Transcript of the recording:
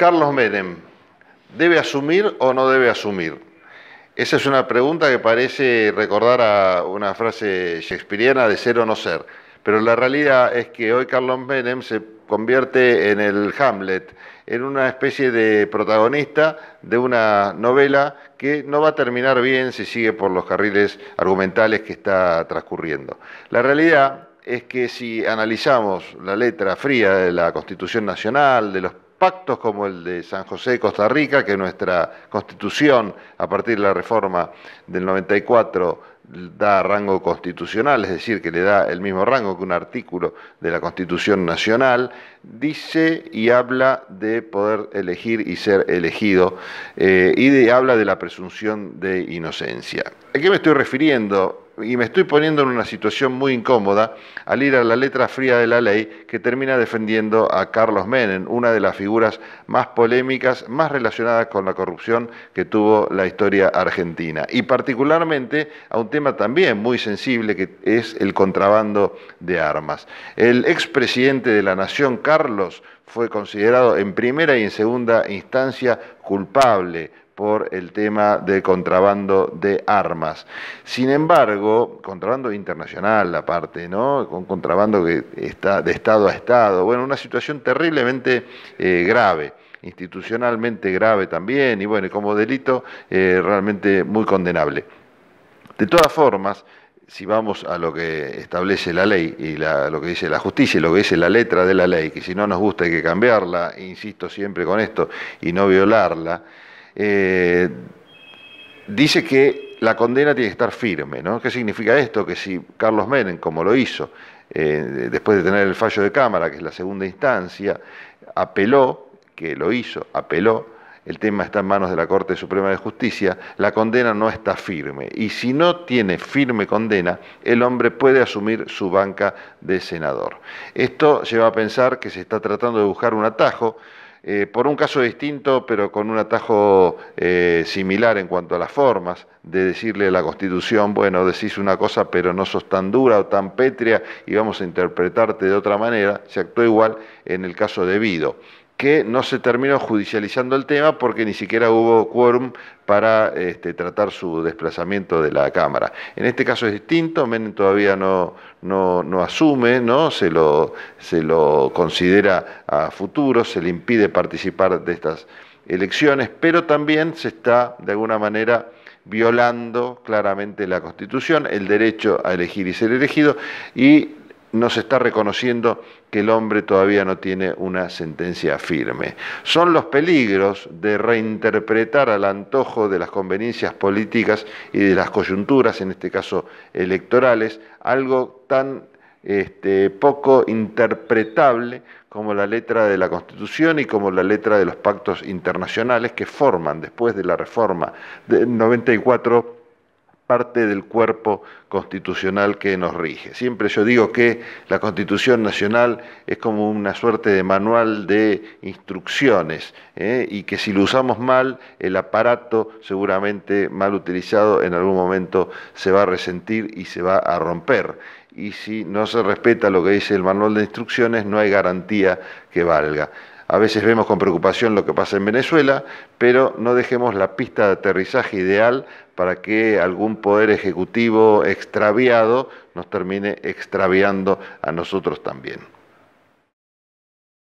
Carlos Menem, ¿debe asumir o no debe asumir? Esa es una pregunta que parece recordar a una frase shakespeariana de ser o no ser. Pero la realidad es que hoy Carlos Menem se convierte en el Hamlet, en una especie de protagonista de una novela que no va a terminar bien si sigue por los carriles argumentales que está transcurriendo. La realidad es que si analizamos la letra fría de la Constitución Nacional, de los pactos como el de San José de Costa Rica, que nuestra constitución, a partir de la reforma del 94, da rango constitucional, es decir, que le da el mismo rango que un artículo de la Constitución Nacional, dice y habla de poder elegir y ser elegido, eh, y habla de la presunción de inocencia. ¿A qué me estoy refiriendo? y me estoy poniendo en una situación muy incómoda al ir a la letra fría de la ley que termina defendiendo a Carlos Menem, una de las figuras más polémicas, más relacionadas con la corrupción que tuvo la historia argentina. Y particularmente a un tema también muy sensible que es el contrabando de armas. El expresidente de la Nación, Carlos, fue considerado en primera y en segunda instancia culpable por el tema de contrabando de armas. Sin embargo, contrabando internacional aparte, ¿no? Con contrabando que está de Estado a Estado. Bueno, una situación terriblemente eh, grave institucionalmente grave también, y bueno, como delito eh, realmente muy condenable. De todas formas, si vamos a lo que establece la ley y lo que dice la justicia y lo que dice la letra de la ley, que si no nos gusta hay que cambiarla, insisto siempre con esto, y no violarla, eh, dice que la condena tiene que estar firme. ¿no? ¿Qué significa esto? Que si Carlos Menem, como lo hizo, eh, después de tener el fallo de Cámara, que es la segunda instancia, apeló, que lo hizo, apeló, el tema está en manos de la Corte Suprema de Justicia, la condena no está firme. Y si no tiene firme condena, el hombre puede asumir su banca de senador. Esto lleva a pensar que se está tratando de buscar un atajo eh, por un caso distinto, pero con un atajo eh, similar en cuanto a las formas, de decirle a la Constitución, bueno, decís una cosa, pero no sos tan dura o tan pétrea y vamos a interpretarte de otra manera, se actuó igual en el caso debido que no se terminó judicializando el tema porque ni siquiera hubo quórum para este, tratar su desplazamiento de la Cámara. En este caso es distinto, Menem todavía no, no, asume, ¿no? Se, lo, se lo considera a futuro, se le impide participar de estas elecciones, pero también se está, de alguna manera, violando claramente la Constitución, el derecho a elegir y ser elegido, y se está reconociendo que el hombre todavía no tiene una sentencia firme. Son los peligros de reinterpretar al antojo de las conveniencias políticas y de las coyunturas, en este caso electorales, algo tan este, poco interpretable como la letra de la Constitución y como la letra de los pactos internacionales que forman después de la reforma del 94 parte del cuerpo constitucional que nos rige. Siempre yo digo que la Constitución Nacional es como una suerte de manual de instrucciones ¿eh? y que si lo usamos mal, el aparato seguramente mal utilizado en algún momento se va a resentir y se va a romper. Y si no se respeta lo que dice el manual de instrucciones, no hay garantía que valga. A veces vemos con preocupación lo que pasa en Venezuela, pero no dejemos la pista de aterrizaje ideal para que algún poder ejecutivo extraviado nos termine extraviando a nosotros también.